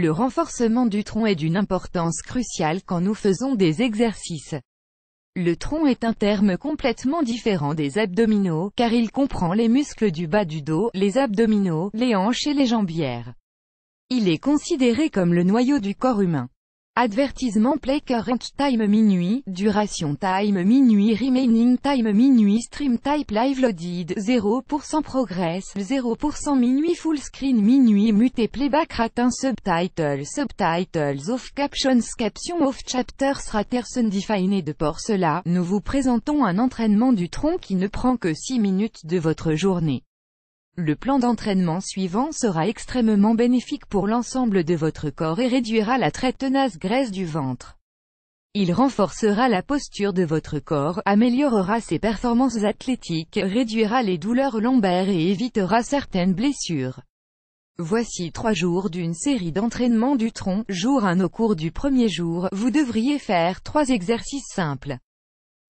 Le renforcement du tronc est d'une importance cruciale quand nous faisons des exercices. Le tronc est un terme complètement différent des abdominaux, car il comprend les muscles du bas du dos, les abdominaux, les hanches et les jambières. Il est considéré comme le noyau du corps humain. Advertisement play current time minuit, duration time minuit remaining time minuit stream type live loaded 0% progress 0% minuit full screen minuit muté playback ratin subtitle subtitles of captions caption of chapters raters undefined de cela, nous vous présentons un entraînement du tronc qui ne prend que 6 minutes de votre journée. Le plan d'entraînement suivant sera extrêmement bénéfique pour l'ensemble de votre corps et réduira la très tenace graisse du ventre. Il renforcera la posture de votre corps, améliorera ses performances athlétiques, réduira les douleurs lombaires et évitera certaines blessures. Voici trois jours d'une série d'entraînements du tronc, jour 1 au cours du premier jour, vous devriez faire trois exercices simples.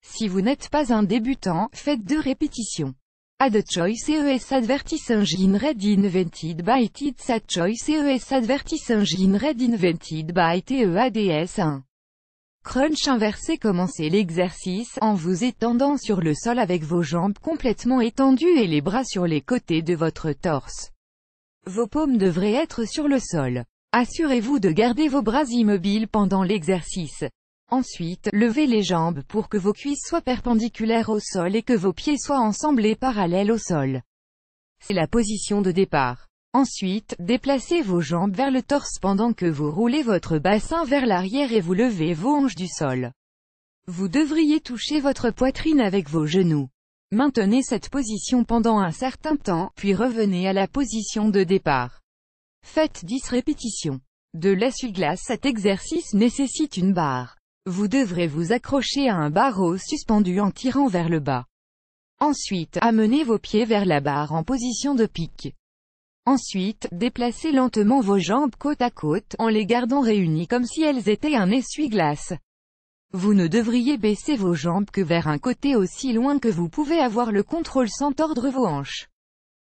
Si vous n'êtes pas un débutant, faites deux répétitions. Ad choice ES advertis engine red invented by Ad choice ES advertis engine red invented by TEADS1. Crunch inversé Commencez l'exercice en vous étendant sur le sol avec vos jambes complètement étendues et les bras sur les côtés de votre torse. Vos paumes devraient être sur le sol. Assurez-vous de garder vos bras immobiles pendant l'exercice. Ensuite, levez les jambes pour que vos cuisses soient perpendiculaires au sol et que vos pieds soient ensemble parallèles au sol. C'est la position de départ. Ensuite, déplacez vos jambes vers le torse pendant que vous roulez votre bassin vers l'arrière et vous levez vos hanches du sol. Vous devriez toucher votre poitrine avec vos genoux. Maintenez cette position pendant un certain temps, puis revenez à la position de départ. Faites 10 répétitions. De l'essuie-glace cet exercice nécessite une barre. Vous devrez vous accrocher à un barreau suspendu en tirant vers le bas. Ensuite, amenez vos pieds vers la barre en position de pique. Ensuite, déplacez lentement vos jambes côte à côte, en les gardant réunies comme si elles étaient un essuie-glace. Vous ne devriez baisser vos jambes que vers un côté aussi loin que vous pouvez avoir le contrôle sans tordre vos hanches.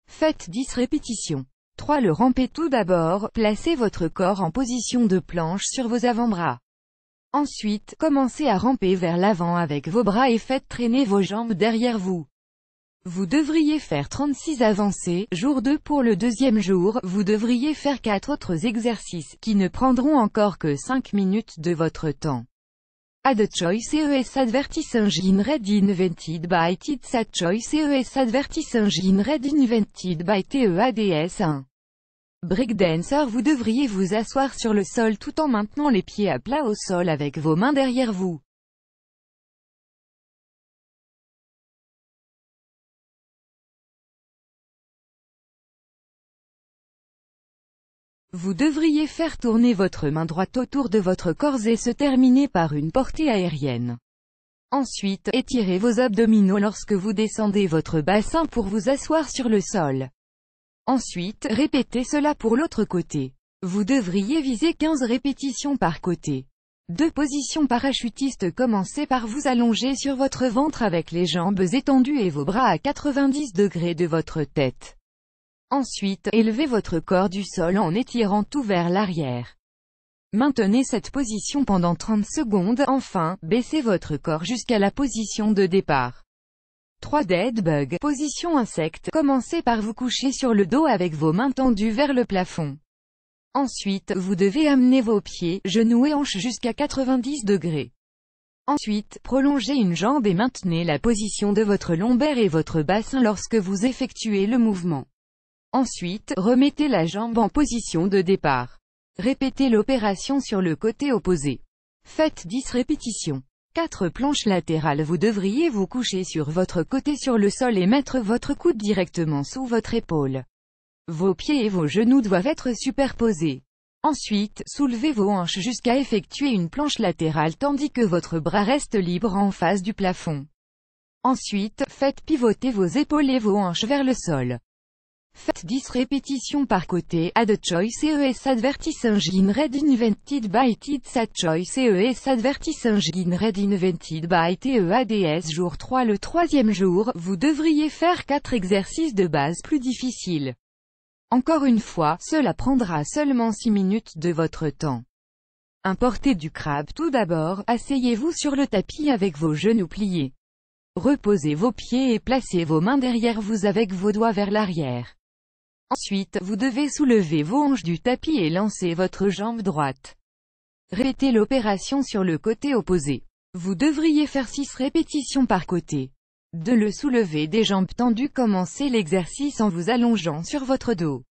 Faites 10 répétitions. 3. Le rampez tout d'abord, placez votre corps en position de planche sur vos avant-bras. Ensuite, commencez à ramper vers l'avant avec vos bras et faites traîner vos jambes derrière vous. Vous devriez faire 36 avancées, jour 2 pour le deuxième jour, vous devriez faire 4 autres exercices, qui ne prendront encore que 5 minutes de votre temps. Ad choice ES advertis engine red invented by TITS choice ES advertis engine red invented by TEADS 1. Dancer vous devriez vous asseoir sur le sol tout en maintenant les pieds à plat au sol avec vos mains derrière vous. Vous devriez faire tourner votre main droite autour de votre corps et se terminer par une portée aérienne. Ensuite, étirez vos abdominaux lorsque vous descendez votre bassin pour vous asseoir sur le sol. Ensuite, répétez cela pour l'autre côté. Vous devriez viser 15 répétitions par côté. Deux positions parachutistes Commencez par vous allonger sur votre ventre avec les jambes étendues et vos bras à 90 degrés de votre tête. Ensuite, élevez votre corps du sol en étirant tout vers l'arrière. Maintenez cette position pendant 30 secondes, enfin, baissez votre corps jusqu'à la position de départ. 3 Dead Bug, position insecte, commencez par vous coucher sur le dos avec vos mains tendues vers le plafond. Ensuite, vous devez amener vos pieds, genoux et hanches jusqu'à 90 degrés. Ensuite, prolongez une jambe et maintenez la position de votre lombaire et votre bassin lorsque vous effectuez le mouvement. Ensuite, remettez la jambe en position de départ. Répétez l'opération sur le côté opposé. Faites 10 répétitions. Quatre planches latérales Vous devriez vous coucher sur votre côté sur le sol et mettre votre coude directement sous votre épaule. Vos pieds et vos genoux doivent être superposés. Ensuite, soulevez vos hanches jusqu'à effectuer une planche latérale tandis que votre bras reste libre en face du plafond. Ensuite, faites pivoter vos épaules et vos hanches vers le sol. Faites 10 répétitions par côté, ad choice ES e advertising red invented by a choice ES e advertising red invented by TEADS jour 3 Le troisième jour, vous devriez faire 4 exercices de base plus difficiles. Encore une fois, cela prendra seulement 6 minutes de votre temps. Importez du crabe tout d'abord, asseyez-vous sur le tapis avec vos genoux pliés. Reposez vos pieds et placez vos mains derrière vous avec vos doigts vers l'arrière. Ensuite, vous devez soulever vos hanches du tapis et lancer votre jambe droite. Répétez l'opération sur le côté opposé. Vous devriez faire 6 répétitions par côté. De le soulever des jambes tendues commencez l'exercice en vous allongeant sur votre dos.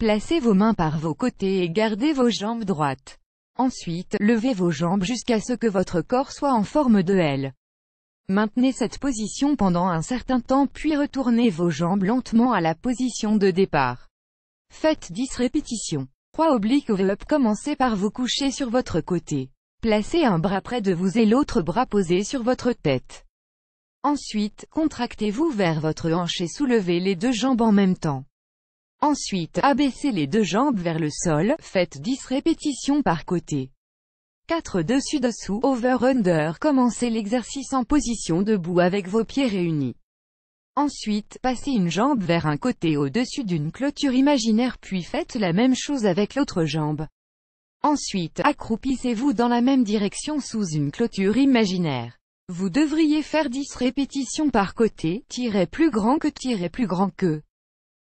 Placez vos mains par vos côtés et gardez vos jambes droites. Ensuite, levez vos jambes jusqu'à ce que votre corps soit en forme de L. Maintenez cette position pendant un certain temps puis retournez vos jambes lentement à la position de départ. Faites 10 répétitions. 3 obliques v Commencez par vous coucher sur votre côté. Placez un bras près de vous et l'autre bras posé sur votre tête. Ensuite, contractez-vous vers votre hanche et soulevez les deux jambes en même temps. Ensuite, abaissez les deux jambes vers le sol, faites 10 répétitions par côté. 4 dessus dessous over under commencez l'exercice en position debout avec vos pieds réunis ensuite passez une jambe vers un côté au-dessus d'une clôture imaginaire puis faites la même chose avec l'autre jambe ensuite accroupissez-vous dans la même direction sous une clôture imaginaire vous devriez faire 10 répétitions par côté tirer plus grand que tirer plus grand que